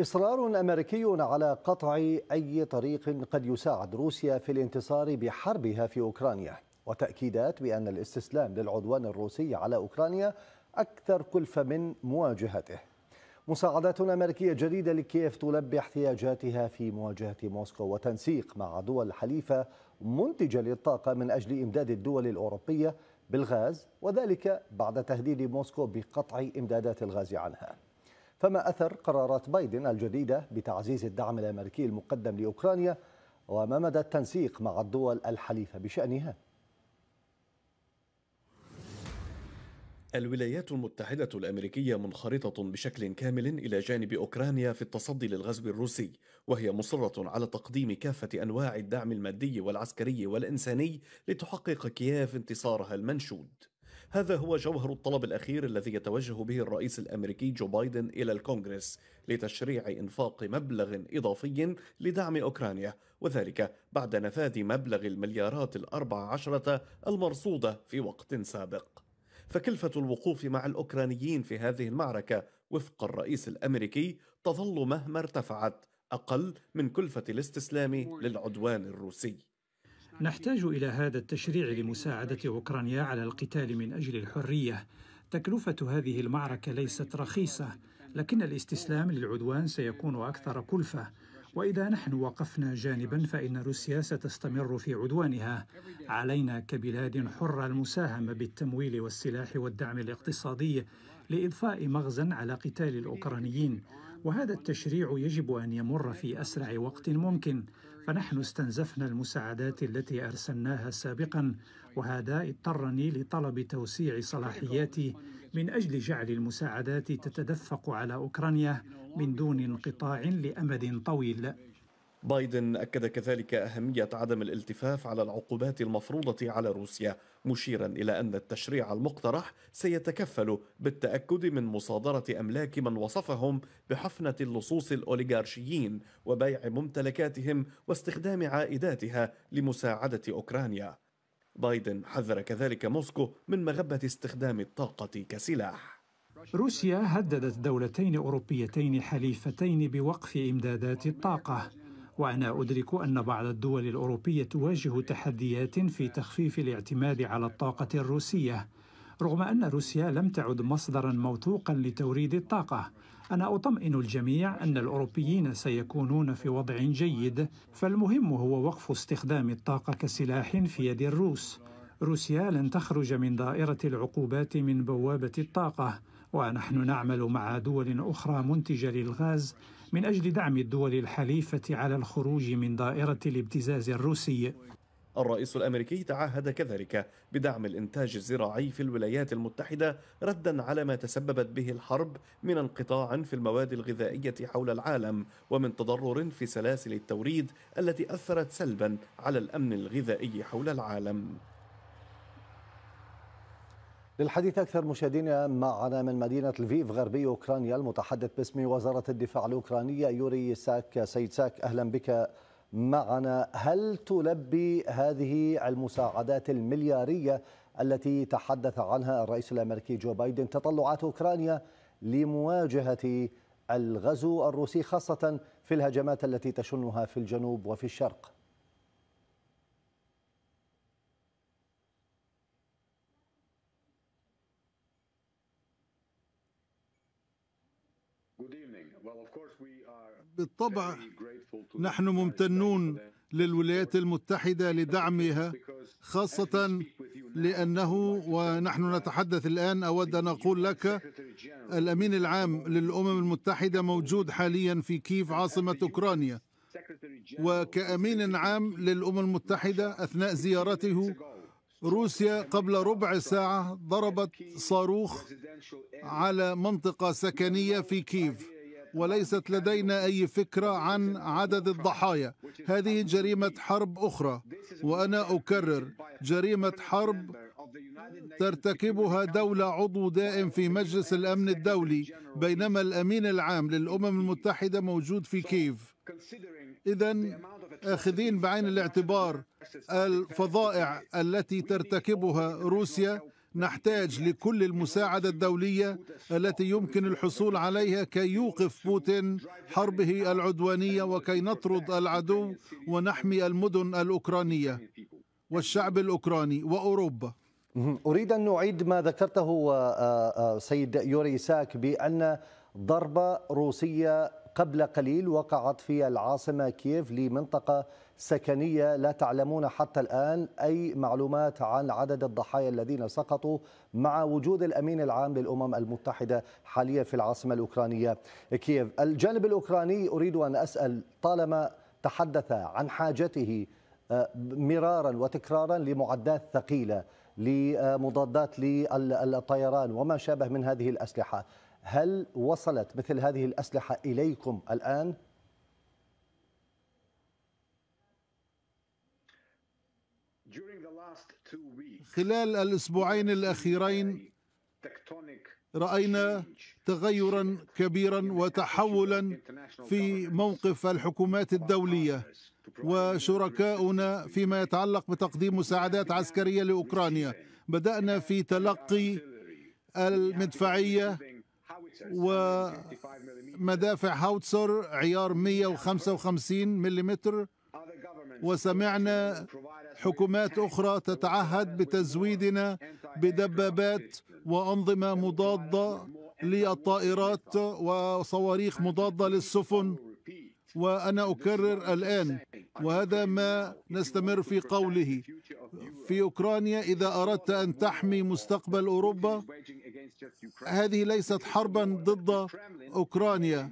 إصرار أمريكي على قطع أي طريق قد يساعد روسيا في الانتصار بحربها في أوكرانيا وتأكيدات بأن الاستسلام للعدوان الروسي على أوكرانيا أكثر كلفة من مواجهته مساعدات أمريكية جديدة لكييف تلبي احتياجاتها في مواجهة موسكو وتنسيق مع دول حليفة منتجة للطاقة من أجل إمداد الدول الأوروبية بالغاز وذلك بعد تهديد موسكو بقطع إمدادات الغاز عنها فما أثر قرارات بايدن الجديدة بتعزيز الدعم الأمريكي المقدم لأوكرانيا وما مدى التنسيق مع الدول الحليفة بشأنها؟ الولايات المتحدة الأمريكية منخرطة بشكل كامل إلى جانب أوكرانيا في التصدي للغزو الروسي، وهي مصرة على تقديم كافة أنواع الدعم المادي والعسكري والإنساني لتحقق كييف انتصارها المنشود. هذا هو جوهر الطلب الأخير الذي يتوجه به الرئيس الأمريكي جو بايدن إلى الكونغرس لتشريع إنفاق مبلغ إضافي لدعم أوكرانيا وذلك بعد نفاذ مبلغ المليارات الأربع عشرة المرصودة في وقت سابق فكلفة الوقوف مع الأوكرانيين في هذه المعركة وفق الرئيس الأمريكي تظل مهما ارتفعت أقل من كلفة الاستسلام للعدوان الروسي نحتاج إلى هذا التشريع لمساعدة أوكرانيا على القتال من أجل الحرية تكلفة هذه المعركة ليست رخيصة لكن الاستسلام للعدوان سيكون أكثر كلفة وإذا نحن وقفنا جانبا فإن روسيا ستستمر في عدوانها علينا كبلاد حرة المساهمة بالتمويل والسلاح والدعم الاقتصادي لإضفاء مغزى على قتال الأوكرانيين وهذا التشريع يجب أن يمر في أسرع وقت ممكن فنحن استنزفنا المساعدات التي ارسلناها سابقا وهذا اضطرني لطلب توسيع صلاحياتي من اجل جعل المساعدات تتدفق على اوكرانيا من دون انقطاع لامد طويل بايدن أكد كذلك أهمية عدم الالتفاف على العقوبات المفروضة على روسيا مشيرا إلى أن التشريع المقترح سيتكفل بالتأكد من مصادرة أملاك من وصفهم بحفنة اللصوص الأوليغارشيين وبيع ممتلكاتهم واستخدام عائداتها لمساعدة أوكرانيا بايدن حذر كذلك موسكو من مغبة استخدام الطاقة كسلاح روسيا هددت دولتين أوروبيتين حليفتين بوقف إمدادات الطاقة وأنا أدرك أن بعض الدول الأوروبية تواجه تحديات في تخفيف الاعتماد على الطاقة الروسية رغم أن روسيا لم تعد مصدرا موثوقا لتوريد الطاقة أنا أطمئن الجميع أن الأوروبيين سيكونون في وضع جيد فالمهم هو وقف استخدام الطاقة كسلاح في يد الروس روسيا لن تخرج من دائرة العقوبات من بوابة الطاقة ونحن نعمل مع دول أخرى منتجة للغاز من أجل دعم الدول الحليفة على الخروج من دائرة الابتزاز الروسي الرئيس الامريكي تعهد كذلك بدعم الانتاج الزراعي في الولايات المتحده ردا على ما تسببت به الحرب من انقطاع في المواد الغذائيه حول العالم ومن تضرر في سلاسل التوريد التي اثرت سلبا على الامن الغذائي حول العالم للحديث أكثر مشاهدينا معنا من مدينة لفيف غربي أوكرانيا المتحدث باسم وزارة الدفاع الأوكرانية يوري ساك سيد ساك أهلا بك معنا هل تلبي هذه المساعدات المليارية التي تحدث عنها الرئيس الأمريكي جو بايدن تطلعات أوكرانيا لمواجهة الغزو الروسي خاصة في الهجمات التي تشنها في الجنوب وفي الشرق بالطبع نحن ممتنون للولايات المتحده لدعمها خاصه لانه ونحن نتحدث الان اود ان اقول لك الامين العام للامم المتحده موجود حاليا في كييف عاصمه اوكرانيا وكامين عام للامم المتحده اثناء زيارته روسيا قبل ربع ساعه ضربت صاروخ على منطقه سكنيه في كييف وليست لدينا أي فكرة عن عدد الضحايا هذه جريمة حرب أخرى وأنا أكرر جريمة حرب ترتكبها دولة عضو دائم في مجلس الأمن الدولي بينما الأمين العام للأمم المتحدة موجود في كييف إذا آخذين بعين الاعتبار الفظائع التي ترتكبها روسيا نحتاج لكل المساعدة الدولية التي يمكن الحصول عليها كي يوقف بوتين حربه العدوانية وكي نطرد العدو ونحمي المدن الأوكرانية والشعب الأوكراني وأوروبا أريد أن أعيد ما ذكرته آه، آه، آه، سيد يوري ساك بأن ضربة روسية قبل قليل وقعت في العاصمة كييف لمنطقة سكنية لا تعلمون حتى الآن أي معلومات عن عدد الضحايا الذين سقطوا مع وجود الأمين العام للأمم المتحدة حاليا في العاصمة الأوكرانية كييف الجانب الأوكراني أريد أن أسأل طالما تحدث عن حاجته آه، مرارا وتكرارا لمعدات ثقيلة لمضادات للطيران وما شابه من هذه الأسلحة هل وصلت مثل هذه الأسلحة إليكم الآن؟ خلال الأسبوعين الأخيرين راينا تغيرا كبيرا وتحولا في موقف الحكومات الدوليه وشركاؤنا فيما يتعلق بتقديم مساعدات عسكريه لاوكرانيا بدانا في تلقي المدفعيه ومدافع هاوتسر عيار 155 ملم وسمعنا حكومات أخرى تتعهد بتزويدنا بدبابات وأنظمة مضادة للطائرات وصواريخ مضادة للسفن وأنا أكرر الآن وهذا ما نستمر في قوله في أوكرانيا إذا أردت أن تحمي مستقبل أوروبا هذه ليست حربا ضد اوكرانيا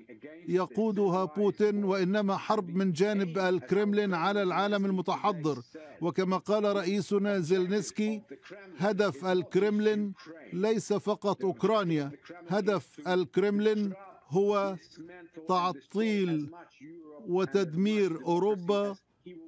يقودها بوتين وانما حرب من جانب الكرملين على العالم المتحضر وكما قال رئيسنا زيلنسكي هدف الكرملين ليس فقط اوكرانيا هدف الكرملين هو تعطيل وتدمير اوروبا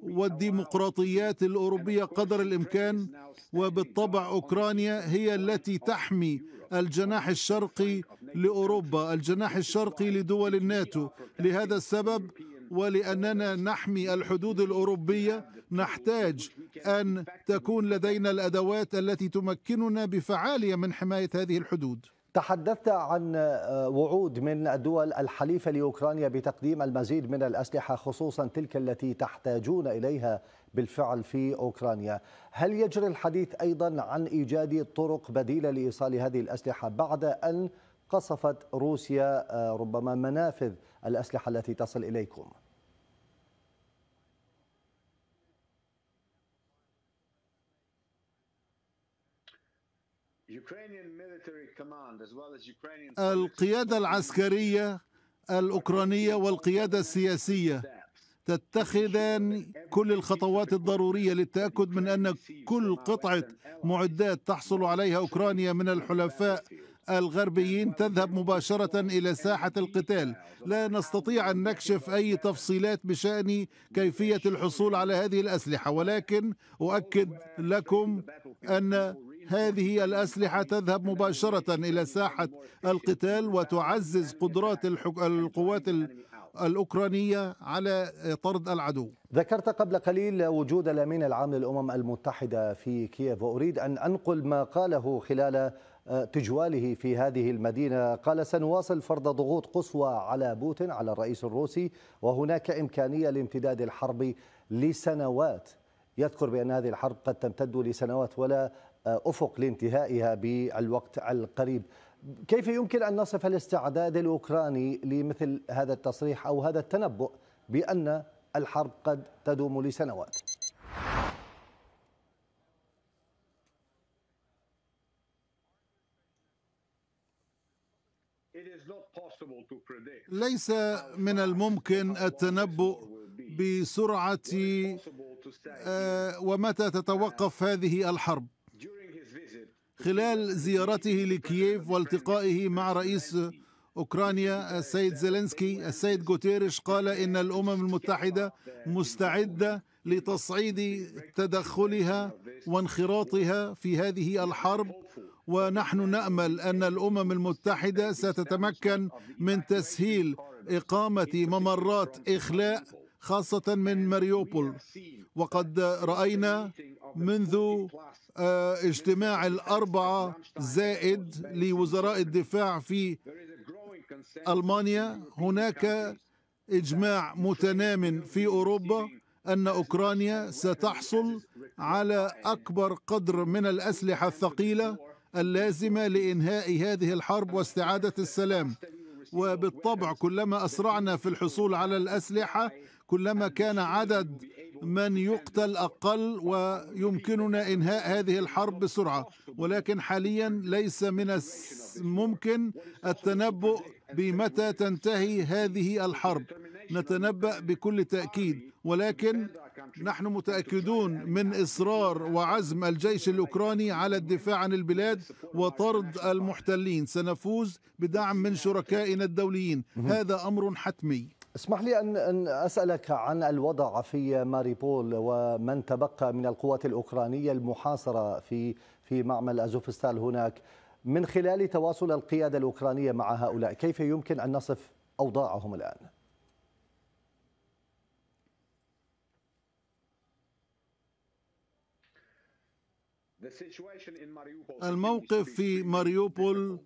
والديمقراطيات الأوروبية قدر الإمكان وبالطبع أوكرانيا هي التي تحمي الجناح الشرقي لأوروبا الجناح الشرقي لدول الناتو لهذا السبب ولأننا نحمي الحدود الأوروبية نحتاج أن تكون لدينا الأدوات التي تمكننا بفعالية من حماية هذه الحدود تحدثت عن آه، وعود من الدول الحليفة لأوكرانيا بتقديم المزيد من الأسلحة خصوصا تلك التي تحتاجون إليها بالفعل في أوكرانيا هل يجري الحديث أيضا عن إيجاد طرق بديلة لإيصال هذه الأسلحة بعد أن قصفت روسيا آه، ربما منافذ الأسلحة التي تصل إليكم؟ القيادة العسكرية الأوكرانية والقيادة السياسية تتخذان كل الخطوات الضرورية للتأكد من أن كل قطعة معدات تحصل عليها أوكرانيا من الحلفاء الغربيين تذهب مباشرة إلى ساحة القتال لا نستطيع أن نكشف أي تفصيلات بشأن كيفية الحصول على هذه الأسلحة ولكن أؤكد لكم أن هذه الأسلحة تذهب مباشرة إلى ساحة القتال وتعزز قدرات القوات الأوكرانية على طرد العدو ذكرت قبل قليل وجود الأمين العام للأمم المتحدة في كييف وأريد أن أنقل ما قاله خلال آه، تجواله في هذه المدينة قال سنواصل فرض ضغوط قصوى على بوتين على الرئيس الروسي وهناك إمكانية لامتداد الحرب لسنوات يذكر بأن هذه الحرب قد تمتد لسنوات ولا آه، أفق لانتهائها بالوقت القريب كيف يمكن أن نصف الاستعداد الأوكراني لمثل هذا التصريح أو هذا التنبؤ بأن الحرب قد تدوم لسنوات ليس من الممكن التنبؤ بسرعه آه، ومتى تتوقف هذه الحرب خلال زيارته لكييف والتقائه مع رئيس اوكرانيا السيد زيلينسكي السيد غوتيريش قال ان الامم المتحده مستعده لتصعيد تدخلها وانخراطها في هذه الحرب ونحن نامل ان الامم المتحده ستتمكن من تسهيل اقامه ممرات اخلاء خاصة من ماريوبول وقد رأينا منذ آه، اجتماع الأربعة زائد لوزراء الدفاع في ألمانيا هناك إجماع متنام في أوروبا أن أوكرانيا ستحصل على أكبر قدر من الأسلحة الثقيلة اللازمة لإنهاء هذه الحرب واستعادة السلام وبالطبع كلما أسرعنا في الحصول على الأسلحة كلما كان عدد من يقتل اقل ويمكننا انهاء هذه الحرب بسرعه ولكن حاليا ليس من الممكن التنبؤ بمتى تنتهي هذه الحرب نتنبأ بكل تأكيد ولكن نحن متأكدون من إصرار وعزم الجيش الأوكراني على الدفاع عن البلاد وطرد المحتلين سنفوز بدعم من شركائنا الدوليين هذا أمر حتمي اسمح لي أن أن أسألك عن الوضع في ماريبول ومن تبقى من القوات الأوكرانية المحاصرة في في معمل أزوفستال هناك من خلال تواصل القيادة الأوكرانية مع هؤلاء كيف يمكن أن نصف أوضاعهم الآن؟ الموقف في ماريوبول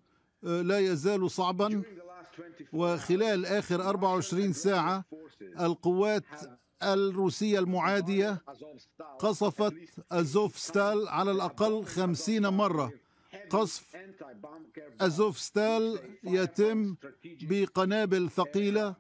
آه، لا يزال صعبا وخلال آخر 24 ساعة القوات الروسية المعادية قصفت أزوفستال على الأقل خمسين مرة قصف أزوفستال يتم بقنابل ثقيلة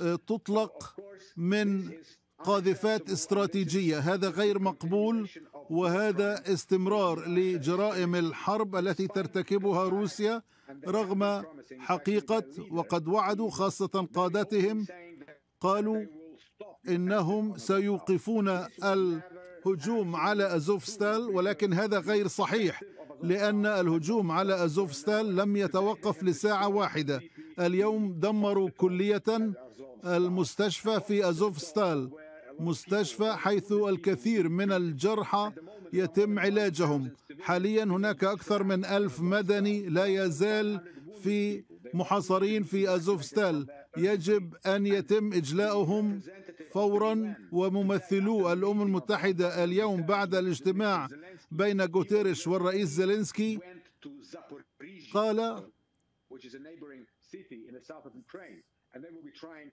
آه، تطلق من قاذفات استراتيجية هذا غير مقبول وهذا استمرار لجرائم الحرب التي ترتكبها روسيا رغم حقيقة وقد وعدوا خاصة قادتهم قالوا إنهم سيوقفون الهجوم على أزوفستال ولكن هذا غير صحيح لأن الهجوم على أزوفستال لم يتوقف لساعة واحدة اليوم دمروا كلية المستشفى في أزوفستال مستشفى حيث الكثير من الجرحى يتم علاجهم حاليا هناك أكثر من ألف مدني لا يزال في محاصرين في أزوفستال يجب أن يتم إجلاؤهم فورا وممثلو الأمم المتحدة اليوم بعد الاجتماع بين غوتيريش والرئيس زيلينسكي قال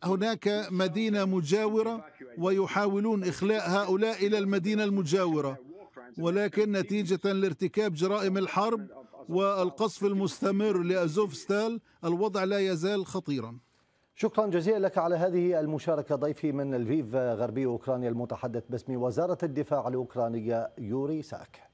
هناك مدينة مجاورة ويحاولون إخلاء هؤلاء إلى المدينة المجاورة ولكن نتيجة لارتكاب جرائم الحرب والقصف المستمر لأزوفستال الوضع لا يزال خطيراً شكرا جزيلا لك على هذه المشاركة ضيفي من الفيف غربي أوكرانيا المتحدث باسم وزارة الدفاع الأوكرانية يوري ساك